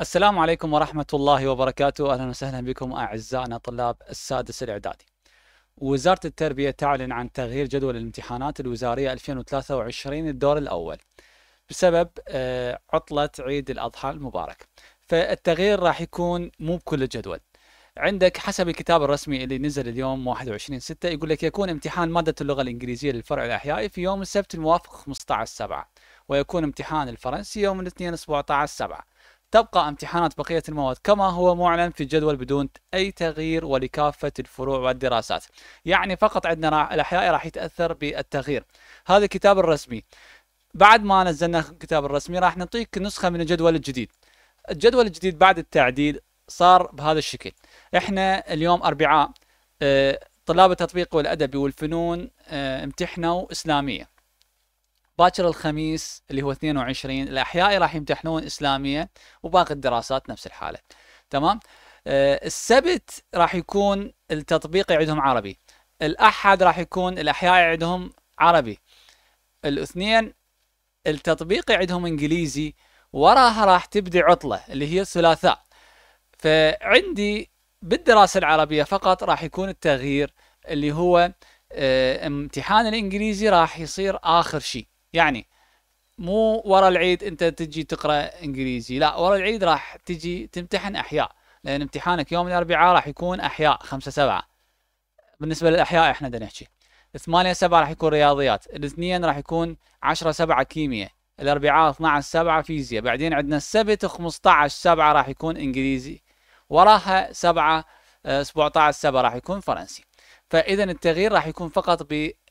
السلام عليكم ورحمة الله وبركاته أهلا وسهلا بكم أعزائنا طلاب السادس الإعدادي وزارة التربية تعلن عن تغيير جدول الامتحانات الوزارية 2023 الدور الأول بسبب آه، عطلة عيد الأضحى المبارك فالتغيير راح يكون مو بكل الجدول عندك حسب الكتاب الرسمي اللي نزل اليوم 21 6 يقول لك يكون امتحان مادة اللغة الإنجليزية للفرع الأحيائي في يوم السبت الموافق 15 7 ويكون امتحان الفرنسي يوم الاثنين 17 7 تبقى امتحانات بقية المواد كما هو معلن في الجدول بدون أي تغيير ولكافة الفروع والدراسات يعني فقط عندنا الأحياء راح يتأثر بالتغيير هذا الكتاب الرسمي بعد ما نزلنا الكتاب الرسمي راح نعطيك نسخة من الجدول الجديد الجدول الجديد بعد التعديل صار بهذا الشكل احنا اليوم أربعاء آه، طلاب التطبيق والأدبي والفنون آه، امتحنوا إسلامية باكر الخميس اللي هو 22 الاحيائي راح يمتحنون اسلاميه وباقي الدراسات نفس الحاله تمام أه السبت راح يكون التطبيقي عندهم عربي الاحد راح يكون الاحياء عندهم عربي الاثنين التطبيقي عندهم انجليزي وراها راح تبدي عطله اللي هي الثلاثاء فعندي بالدراسه العربيه فقط راح يكون التغيير اللي هو آه، امتحان الانجليزي راح يصير اخر شيء يعني مو ورا العيد انت تجي تقرا انجليزي لا ورا العيد راح تجي تمتحن احياء لان امتحانك يوم الاربعاء راح يكون احياء خمسة سبعة بالنسبه للاحياء احنا بدنا نحكي ثمانية سبعة راح يكون رياضيات الاثنين راح يكون عشرة سبعة كيمياء الاربعاء 12 سبعة فيزياء بعدين عندنا السبت 15 سبعة راح يكون انجليزي وراها سبعة 17 آه، سبعة راح يكون فرنسي فاذا التغيير راح يكون فقط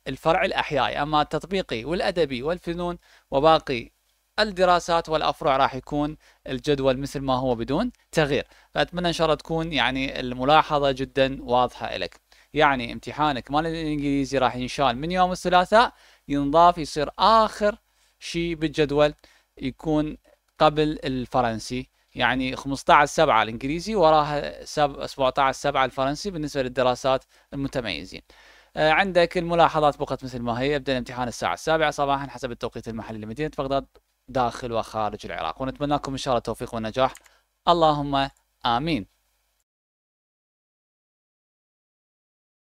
الفرع الأحيائي أما التطبيقي والأدبي والفنون وباقي الدراسات والافرع راح يكون الجدول مثل ما هو بدون تغيير فاتمنى ان شاء الله تكون يعني الملاحظه جدا واضحه لك يعني امتحانك مال الانجليزي راح ينشال من يوم الثلاثاء ينضاف يصير اخر شيء بالجدول يكون قبل الفرنسي يعني 15 7 الانجليزي وراها 17 7 الفرنسي بالنسبه للدراسات المتميزين آه، عندك الملاحظات بقت مثل ما هي يبدا الامتحان الساعه السابعة صباحا حسب التوقيت المحلي لمدينه بغداد داخل وخارج العراق ونتمنى لكم ان شاء الله التوفيق والنجاح اللهم امين